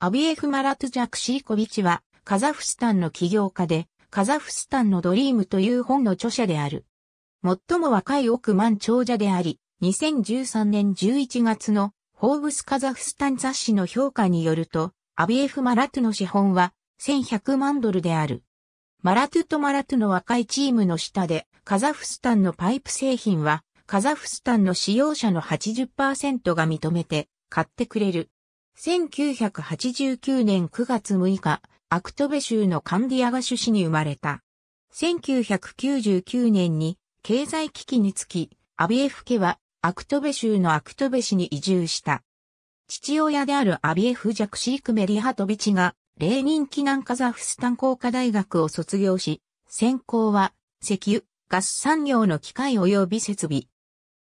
アビエフ・マラトゥジャクシーコビチは、カザフスタンの起業家で、カザフスタンのドリームという本の著者である。最も若い億万長者であり、2013年11月のフォーブスカザフスタン雑誌の評価によると、アビエフ・マラトゥの資本は1100万ドルである。マラトゥとマラトゥの若いチームの下で、カザフスタンのパイプ製品は、カザフスタンの使用者の80%が認めて買ってくれる。1989年9月6日、アクトベ州のカンディアガシュ市に生まれた。1999年に経済危機につき、アビエフ家はアクトベ州のアクトベ市に移住した。父親であるアビエフ・ジャクシーク・メリハトビチが、レーニンナンカザフスタン工科大学を卒業し、専攻は石油、ガス産業の機械及び設備。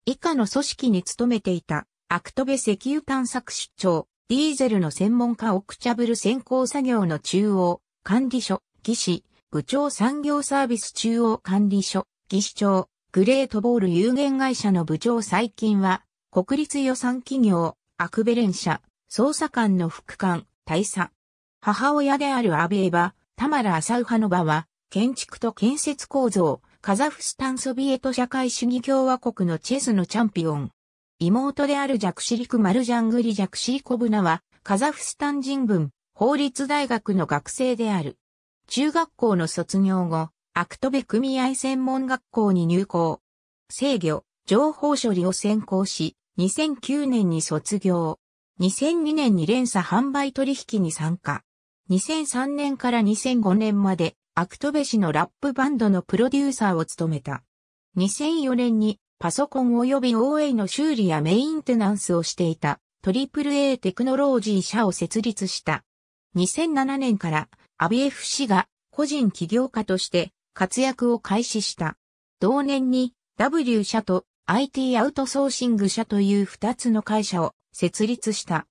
以下の組織に勤めていた、アクトベ石油探索出張、ディーゼルの専門家オクチャブル先行作業の中央、管理所、技師、部長産業サービス中央管理所、技師長、グレートボール有限会社の部長最近は、国立予算企業、アクベレン社、捜査官の副官、大佐。母親であるアベエバ、タマラ・アサウハノバは、建築と建設構造、カザフスタンソビエト社会主義共和国のチェスのチャンピオン、妹であるジャクシリク・マルジャングリ・ジャクシリコブナは、カザフスタン人文、法律大学の学生である。中学校の卒業後、アクトベ組合専門学校に入校。制御、情報処理を専攻し、2009年に卒業。2002年に連鎖販売取引に参加。2003年から2005年まで、アクトベ氏のラップバンドのプロデューサーを務めた。2004年にパソコン及び OA の修理やメインテナンスをしていた AAA テクノロジー社を設立した。2007年からアビエフ氏が個人起業家として活躍を開始した。同年に W 社と IT アウトソーシング社という2つの会社を設立した。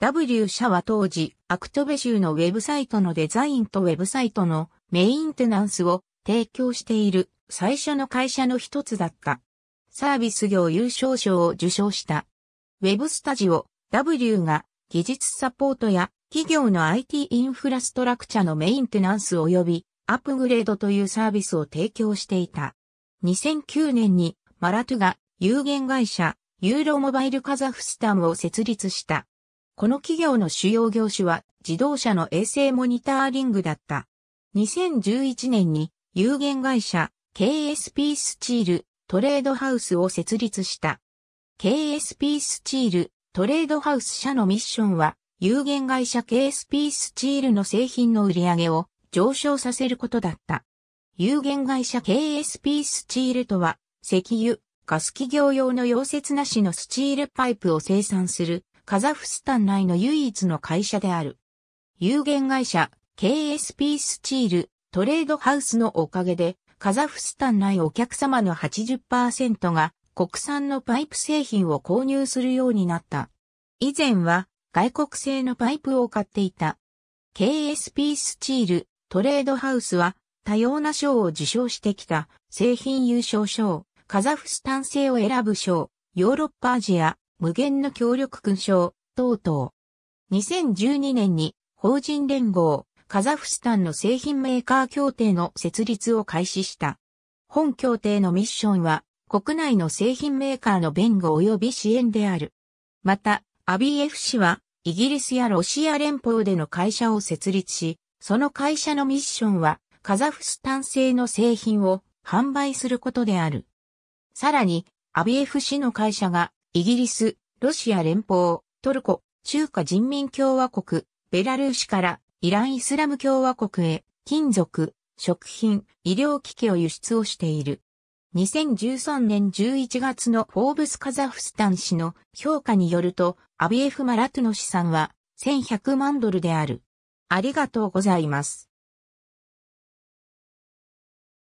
W 社は当時、アクトベ州のウェブサイトのデザインとウェブサイトのメインテナンスを提供している最初の会社の一つだった。サービス業優勝賞を受賞した。Web スタジオ W が技術サポートや企業の IT インフラストラクチャのメインテナンス及びアップグレードというサービスを提供していた。2009年にマラトゥが有限会社ユーロモバイルカザフスタンを設立した。この企業の主要業種は自動車の衛星モニターリングだった。2011年に有限会社 KSP スチールトレードハウスを設立した。KSP スチールトレードハウス社のミッションは、有限会社 KSP スチールの製品の売り上げを上昇させることだった。有限会社 KSP スチールとは、石油、ガス企業用の溶接なしのスチールパイプを生産するカザフスタン内の唯一の会社である。有限会社 KSP スチールトレードハウスのおかげでカザフスタン内お客様の80%が国産のパイプ製品を購入するようになった。以前は外国製のパイプを買っていた。KSP スチールトレードハウスは多様な賞を受賞してきた製品優勝賞、カザフスタン製を選ぶ賞、ヨーロッパアジア無限の協力勲章等々。2012年に法人連合カザフスタンの製品メーカー協定の設立を開始した。本協定のミッションは、国内の製品メーカーの弁護及び支援である。また、アビエフ氏は、イギリスやロシア連邦での会社を設立し、その会社のミッションは、カザフスタン製の製品を販売することである。さらに、アビエフ氏の会社が、イギリス、ロシア連邦、トルコ、中華人民共和国、ベラルーシからイランイスラム共和国へ金属、食品、医療機器を輸出をしている。2013年11月のフォーブスカザフスタン氏の評価によると、アビエフ・マラトの資産は1100万ドルである。ありがとうございます。